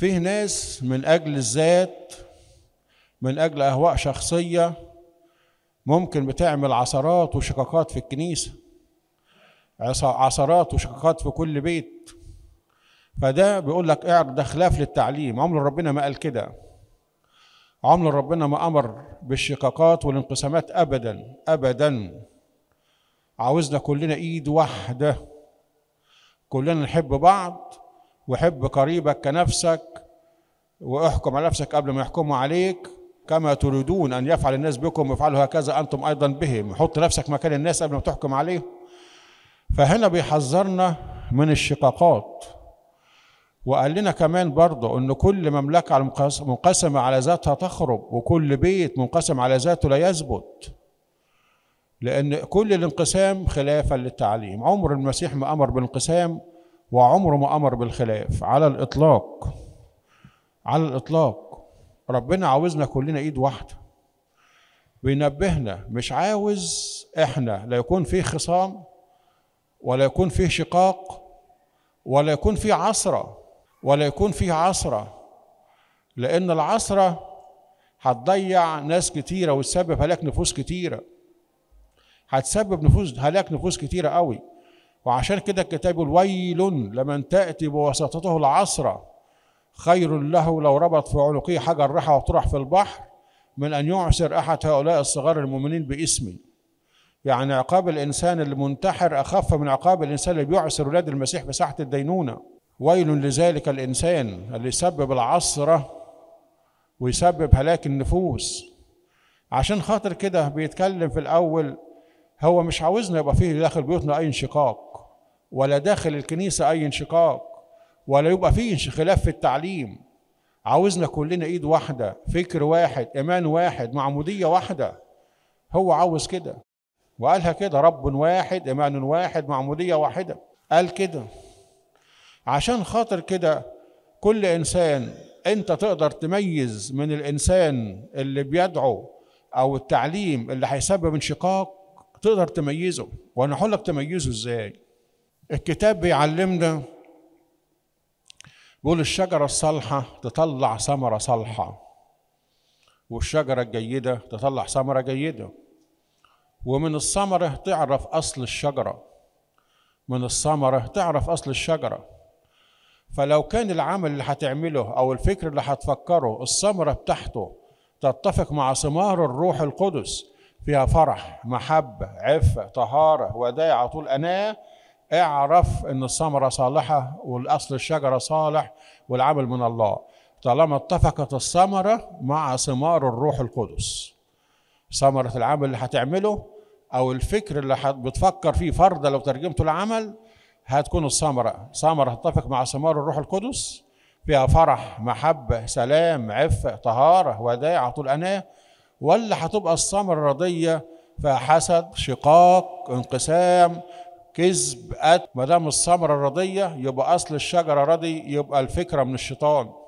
فيه ناس من أجل الذات من أجل أهواء شخصية ممكن بتعمل عصرات وشقاقات في الكنيسة عصرات وشقاقات في كل بيت فده بيقول لك اعرض إيه، ده خلاف للتعليم عمر ربنا ما قال كده عمر ربنا ما أمر بالشقاقات والانقسامات أبدا أبدا عاوزنا كلنا إيد واحدة كلنا نحب بعض وحب قريبك كنفسك واحكم على نفسك قبل ما يحكموا عليك كما تريدون أن يفعل الناس بكم وافعلوا هكذا أنتم أيضا بهم حط نفسك مكان الناس قبل ما تحكم عليهم فهنا بيحذرنا من الشقاقات وقال لنا كمان برضه ان كل مملكه منقسمه على ذاتها تخرب وكل بيت منقسم على ذاته لا يثبت لان كل الانقسام خلافا للتعليم عمر المسيح ما امر بالانقسام وعمره ما امر بالخلاف على الاطلاق على الاطلاق ربنا عاوزنا كلنا ايد واحده بينبهنا مش عاوز احنا لا يكون فيه خصام ولا يكون فيه شقاق ولا يكون فيه عصره ولا يكون فيه عصره لان العصره هتضيع ناس كتيره وتسبب هلاك نفوس كتيره هتسبب نفوس هلاك نفوس كتيره قوي وعشان كده الكتاب يقول ويل لمن تأتي بواسطته العصرة خير له لو ربط في عنقه حجر رحى وطرح في البحر من أن يعسر أحد هؤلاء الصغار المؤمنين باسمي يعني عقاب الإنسان المنتحر أخف من عقاب الإنسان اللي بيعسر ولاد المسيح في ساحة الدينونة ويل لذلك الإنسان اللي يسبب العصرة ويسبب هلاك النفوس عشان خاطر كده بيتكلم في الأول هو مش عاوزنا يبقى فيه داخل بيوتنا أي انشقاق ولا داخل الكنيسة أي انشقاق ولا يبقى فيه خلاف في التعليم عاوزنا كلنا إيد واحدة فكر واحد إيمان واحد معمودية واحدة هو عاوز كده وقالها كده رب واحد إيمان واحد معمودية واحدة قال كده عشان خاطر كده كل إنسان أنت تقدر تميز من الإنسان اللي بيدعو أو التعليم اللي هيسبب انشقاق تقدر تميزه وأنا هقول لك تميزه إزاي الكتاب بيعلمنا بيقول الشجرة الصالحة تطلع ثمرة صالحة والشجرة الجيدة تطلع ثمرة جيدة ومن الثمرة تعرف أصل الشجرة من الثمرة تعرف أصل الشجرة فلو كان العمل اللي هتعمله أو الفكر اللي هتفكره الثمرة بتاعته تتفق مع ثمار الروح القدس فيها فرح محبة عفة طهارة وداعة على طول أناة اعرف ان الثمره صالحه والاصل الشجره صالح والعمل من الله طالما اتفقت الثمره مع ثمار الروح القدس ثمره العمل اللي هتعمله او الفكر اللي بتفكر فيه فرد لو ترجمته لعمل هتكون الثمره ثمره تتفق مع ثمار الروح القدس فيها فرح محبه سلام عفه طهاره وداع طول اناه ولا هتبقى الثمره الرضيه فحسد شقاق انقسام كذب قتل ما دام الثمره رضيه يبقى اصل الشجره رضي يبقى الفكره من الشيطان